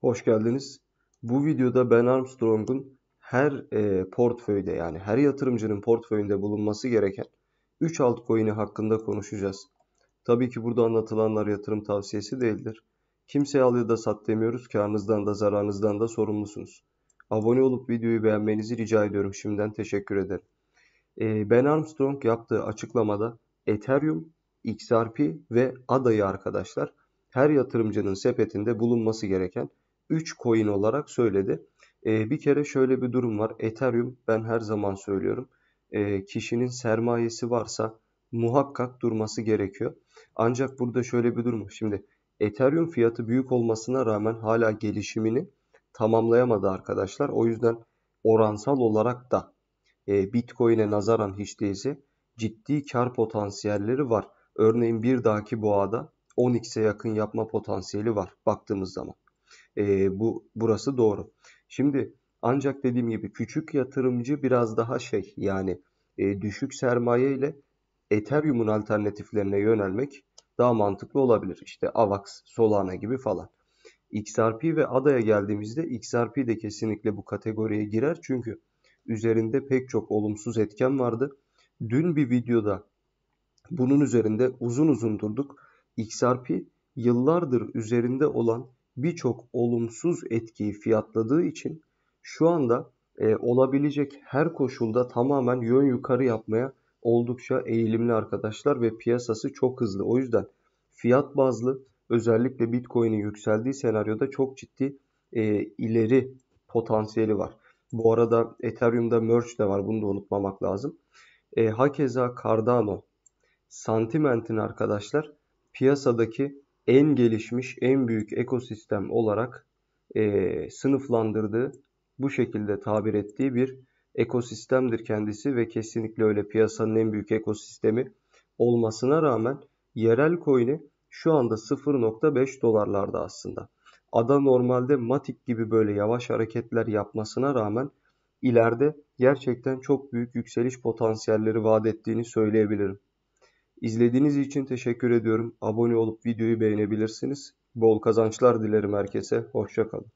Hoş geldiniz. Bu videoda Ben Armstrong'un her e, portföyde yani her yatırımcının portföyünde bulunması gereken 3 altcoin'i hakkında konuşacağız. Tabii ki burada anlatılanlar yatırım tavsiyesi değildir. Kimseye al ya da sat demiyoruz. Karnınızdan da zararınızdan da sorumlusunuz. Abone olup videoyu beğenmenizi rica ediyorum. Şimdiden teşekkür ederim. E, ben Armstrong yaptığı açıklamada Ethereum, XRP ve ADA'yı arkadaşlar her yatırımcının sepetinde bulunması gereken 3 coin olarak söyledi. E, bir kere şöyle bir durum var. Ethereum ben her zaman söylüyorum. E, kişinin sermayesi varsa muhakkak durması gerekiyor. Ancak burada şöyle bir durum. Şimdi Ethereum fiyatı büyük olmasına rağmen hala gelişimini tamamlayamadı arkadaşlar. O yüzden oransal olarak da e, Bitcoin'e nazaran hiç değilse ciddi kar potansiyelleri var. Örneğin bir dahaki boğada 10x'e yakın yapma potansiyeli var baktığımız zaman. E, bu burası doğru. Şimdi ancak dediğim gibi küçük yatırımcı biraz daha şey yani e, düşük sermaye ile Ethereum'un alternatiflerine yönelmek daha mantıklı olabilir. İşte AVAX, Solana gibi falan. XRP ve ADA'ya geldiğimizde XRP de kesinlikle bu kategoriye girer. Çünkü üzerinde pek çok olumsuz etken vardı. Dün bir videoda bunun üzerinde uzun uzun durduk. XRP yıllardır üzerinde olan birçok olumsuz etkiyi fiyatladığı için şu anda e, olabilecek her koşulda tamamen yön yukarı yapmaya oldukça eğilimli arkadaşlar ve piyasası çok hızlı. O yüzden fiyat bazlı özellikle Bitcoin'in yükseldiği senaryoda çok ciddi e, ileri potansiyeli var. Bu arada Ethereum'da merge de var. Bunu da unutmamak lazım. E, hakeza Cardano, Sentiment'in arkadaşlar piyasadaki en gelişmiş, en büyük ekosistem olarak e, sınıflandırdığı, bu şekilde tabir ettiği bir ekosistemdir kendisi ve kesinlikle öyle piyasanın en büyük ekosistemi olmasına rağmen yerel coin'i şu anda 0.5 dolarlarda aslında. Ada normalde Matic gibi böyle yavaş hareketler yapmasına rağmen ileride gerçekten çok büyük yükseliş potansiyelleri vaat ettiğini söyleyebilirim. İzlediğiniz için teşekkür ediyorum. Abone olup videoyu beğenebilirsiniz. Bol kazançlar dilerim herkese. Hoşçakalın.